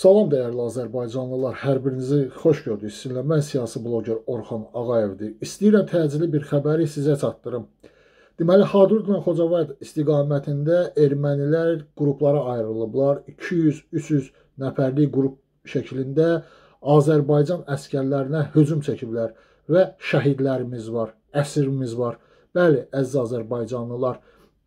Salam dəyərli Azərbaycanlılar, hər birinizi xoş gördük. Sizinlə mən siyasi bloqer Orxan Ağayevdir. İstəyirəm təcili bir xəbəri sizə çatdırım. Deməli, Hadrutla Xocavayt istiqamətində ermənilər qruplara ayrılıblar. 200-300 nəfərlik qrup şəklində Azərbaycan əskərlərinə hücum çəkiblər və şəhidlərimiz var, əsirimiz var. Bəli, əziz Azərbaycanlılar,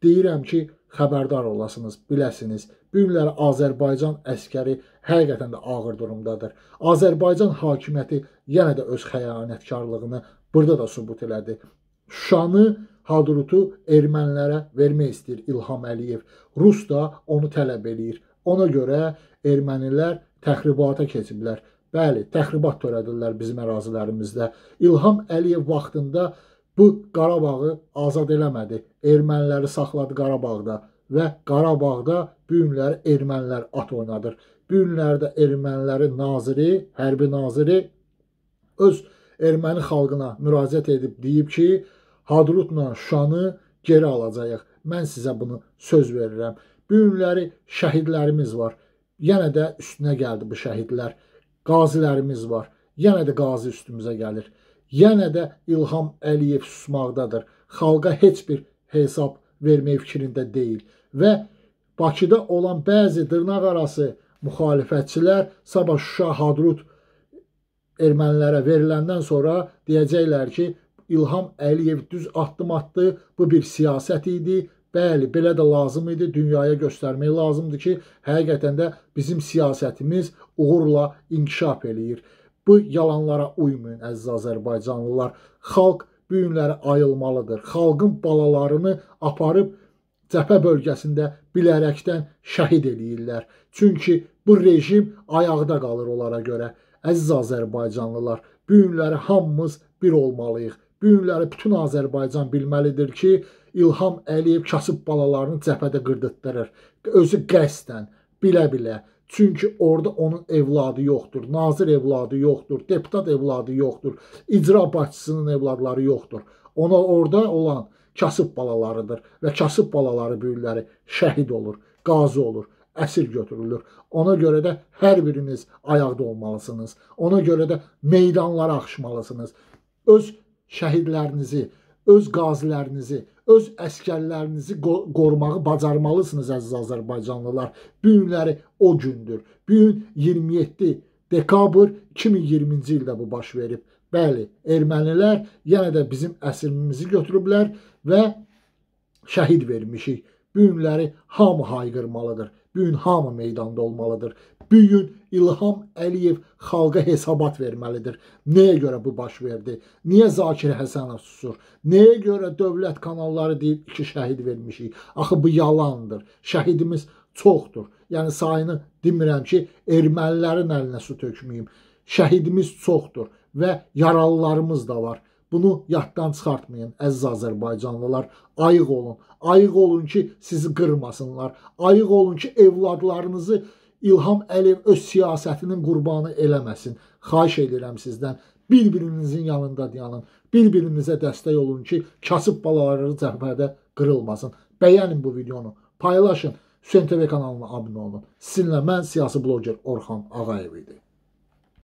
Deyirəm ki, xəbərdar olasınız, biləsiniz. Bu günləri Azərbaycan əskəri həqiqətən də ağır durumdadır. Azərbaycan hakimiyyəti yenə də öz xəyanətkarlığını burada da sübut elədi. Şuşanı Hadrutu ermənilərə vermək istəyir İlham Əliyev. Rus da onu tələb eləyir. Ona görə ermənilər təxribata keçiblər. Bəli, təxribat törədirlər bizim ərazilərimizdə. İlham Əliyev vaxtında Bu Qarabağı azad eləmədi. Erməniləri saxladı Qarabağda və Qarabağda bu günləri ermənilər at oynadır. Bu günlərdə ermənilərin naziri, hərbi naziri öz erməni xalqına müraciət edib deyib ki, Hadrutla Şuşanı geri alacağıq. Mən sizə bunu söz verirəm. Bu günləri şəhidlərimiz var. Yenə də üstünə gəldi bu şəhidlər. Qazilərimiz var. Yenə də qazi üstümüzə gəlir yenə də İlham Əliyev susmaqdadır. Xalqa heç bir hesab vermək fikrində deyil və Bakıda olan bəzi dırnaq arası müxalifətçilər sabah Şuşa Hadrut ermənilərə veriləndən sonra deyəcəklər ki, İlham Əliyev düz addım atdı, bu bir siyasət idi, Bəli, belə də lazım idi, dünyaya göstərmək lazımdır ki, həqiqətən də bizim siyasətimiz uğurla inkişaf eləyir. Bu yalanlara uymayın əziz Azərbaycanlılar. Xalq bu günləri ayılmalıdır. Xalqın balalarını aparıb cəbhə bölgəsində bilərəkdən şəhid eləyirlər. Çünki bu rejim ayaqda qalır onlara görə. Əziz Azərbaycanlılar, bu günləri hamımız bir olmalıyıq. Bu günləri bütün Azərbaycan bilməlidir ki, İlham Əliyev kasıb balalarını cəbhədə qırdıtdırır. Özü qəsdən, bilə-bilə Çünki orada onun evladı yoxdur, nazir evladı yoxdur, deputat evladı yoxdur, icra başçısının evladları yoxdur. Ona orada olan kasıb balalarıdır və kasıb balaları böyükləri şəhid olur, qazi olur, əsir götürülür. Ona görə də hər biriniz ayaqda olmalısınız. Ona görə də meydanlara axışmalısınız. Öz şəhidlərinizi, öz qazilərinizi öz əskərlərinizi qorumağı bacarmalısınız əziz Azərbaycanlılar. Bu günləri o gündür. Bu gün 27 dekabr 2020-ci ildə bu baş verib. Bəli, ermənilər yenə də bizim əsrimizi götürüblər və şəhid vermişik. Bu günləri hamı hayqırmalıdır. Bu gün hamı meydanda olmalıdır. Bu gün İlham Əliyev xalqa hesabat verməlidir. Nəyə görə bu baş verdi? Niyə Zakir Həsənov susur? Nəyə görə dövlət kanalları deyir iki şəhid vermişik? Axı bu yalandır. Şəhidimiz çoxdur. Yəni sayını demirəm ki, ermənilərin əlinə su tökməyim. Şəhidimiz çoxdur və yaralılarımız da var. Bunu yaddan çıxartmayın, əziz Azərbaycanlılar. Ayıq olun. Ayıq olun ki, sizi qırmasınlar. Ayıq olun ki, evladlarınızı İlham Əliyev öz siyasətinin qurbanı eləməsin. Xahiş edirəm sizdən. Bir-birinizin yanında dayanın. Bir-birinizə dəstək olun ki, kasıb balalarınız cəbhədə qırılmasın. Bəyənin bu videonu, paylaşın. Hüseyin TV kanalına abunə olun. Sizinlə mən siyasi bloger Orxan Ağayev idi.